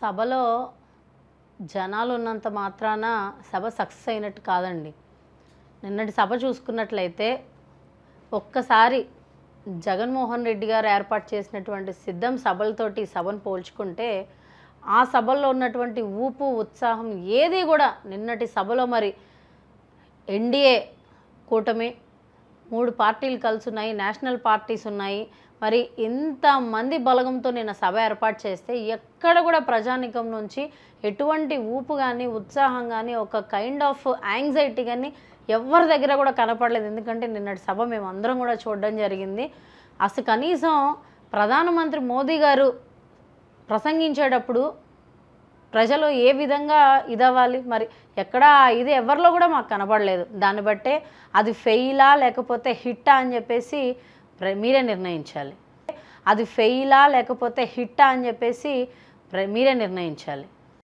సభలో జనాలు ఉన్నంత మాత్రాన సభ సక్సెస్ అయినట్టు కాదండి నిన్నటి సభ చూసుకున్నట్లయితే ఒక్కసారి జగన్మోహన్ రెడ్డి గారు ఏర్పాటు చేసినటువంటి సిద్ధం సభలతోటి సభను పోల్చుకుంటే ఆ సభల్లో ఉన్నటువంటి ఊపు ఉత్సాహం ఏది కూడా నిన్నటి సభలో మరి ఎన్డీఏ కూటమి మూడు పార్టీలు కలిసి ఉన్నాయి నేషనల్ పార్టీస్ ఉన్నాయి మరి ఇంతమంది బలగంతో నేను సభ ఏర్పాటు చేస్తే ఎక్కడ కూడా ప్రజానికం నుంచి ఎటువంటి ఊపు కానీ ఉత్సాహం కానీ ఒక కైండ్ ఆఫ్ యాంగ్జైటీ కానీ ఎవరి దగ్గర కూడా కనపడలేదు ఎందుకంటే నిన్నటి సభ మేము అందరం కూడా చూడడం జరిగింది అసలు కనీసం ప్రధానమంత్రి మోదీ గారు ప్రసంగించేటప్పుడు ప్రజలు ఏ విధంగా ఇదవ్వాలి మరి ఎక్కడ ఇది ఎవరిలో కూడా మాకు కనబడలేదు దాన్ని బట్టే అది ఫెయిలా లేకపోతే హిట్టా అని చెప్పేసి మీరే నిర్ణయించాలి అది ఫెయిలా లేకపోతే హిట్టా అని చెప్పేసి మీరే నిర్ణయించాలి